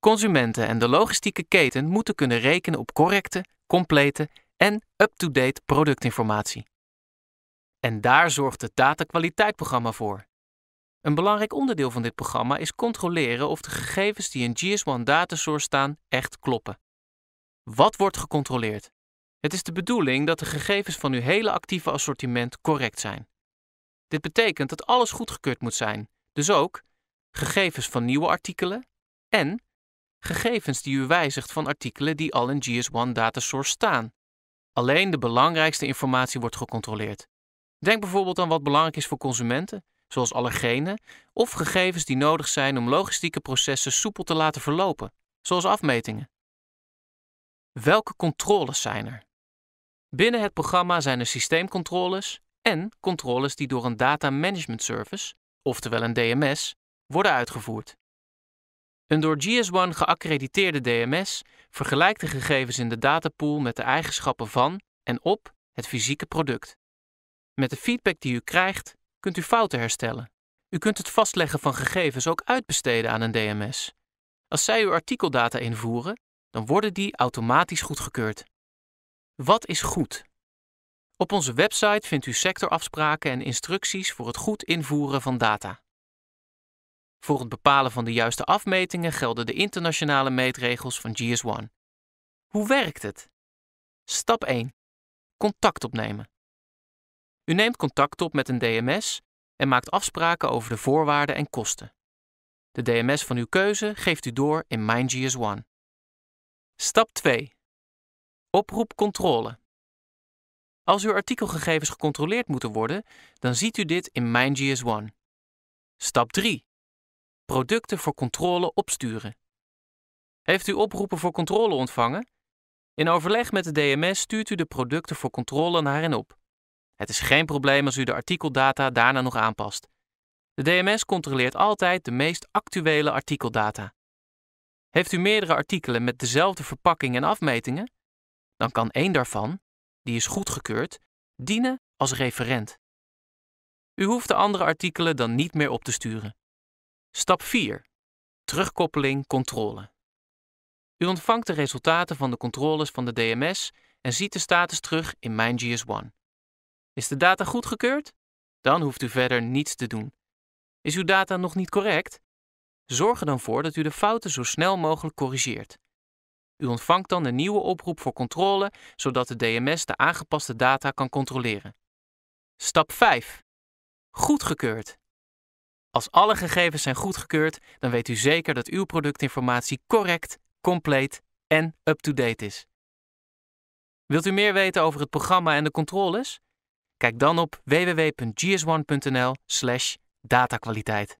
Consumenten en de logistieke keten moeten kunnen rekenen op correcte, complete en up-to-date productinformatie. En daar zorgt het datakwaliteitprogramma voor. Een belangrijk onderdeel van dit programma is controleren of de gegevens die in GS1 Datasource staan echt kloppen. Wat wordt gecontroleerd? Het is de bedoeling dat de gegevens van uw hele actieve assortiment correct zijn. Dit betekent dat alles goedgekeurd moet zijn, dus ook gegevens van nieuwe artikelen en gegevens die u wijzigt van artikelen die al in GS1 Datasource staan. Alleen de belangrijkste informatie wordt gecontroleerd. Denk bijvoorbeeld aan wat belangrijk is voor consumenten, zoals allergenen, of gegevens die nodig zijn om logistieke processen soepel te laten verlopen, zoals afmetingen. Welke controles zijn er? Binnen het programma zijn er systeemcontroles en controles die door een data management service, oftewel een DMS, worden uitgevoerd. Een door GS1 geaccrediteerde DMS vergelijkt de gegevens in de datapool met de eigenschappen van en op het fysieke product. Met de feedback die u krijgt, kunt u fouten herstellen. U kunt het vastleggen van gegevens ook uitbesteden aan een DMS. Als zij uw artikeldata invoeren, dan worden die automatisch goedgekeurd. Wat is goed? Op onze website vindt u sectorafspraken en instructies voor het goed invoeren van data. Voor het bepalen van de juiste afmetingen gelden de internationale meetregels van GS1. Hoe werkt het? Stap 1. Contact opnemen. U neemt contact op met een DMS en maakt afspraken over de voorwaarden en kosten. De DMS van uw keuze geeft u door in Mijn GS1. Stap 2. Oproep controle. Als uw artikelgegevens gecontroleerd moeten worden, dan ziet u dit in Mijn GS1. Stap 3 producten voor controle opsturen. Heeft u oproepen voor controle ontvangen? In overleg met de DMS stuurt u de producten voor controle naar hen op. Het is geen probleem als u de artikeldata daarna nog aanpast. De DMS controleert altijd de meest actuele artikeldata. Heeft u meerdere artikelen met dezelfde verpakking en afmetingen? Dan kan één daarvan, die is goedgekeurd, dienen als referent. U hoeft de andere artikelen dan niet meer op te sturen. Stap 4. Terugkoppeling controle. U ontvangt de resultaten van de controles van de DMS en ziet de status terug in MindGS GS1. Is de data goedgekeurd? Dan hoeft u verder niets te doen. Is uw data nog niet correct? Zorg er dan voor dat u de fouten zo snel mogelijk corrigeert. U ontvangt dan een nieuwe oproep voor controle, zodat de DMS de aangepaste data kan controleren. Stap 5. Goedgekeurd. Als alle gegevens zijn goedgekeurd, dan weet u zeker dat uw productinformatie correct, compleet en up-to-date is. Wilt u meer weten over het programma en de controles? Kijk dan op www.gs1.nl/datakwaliteit.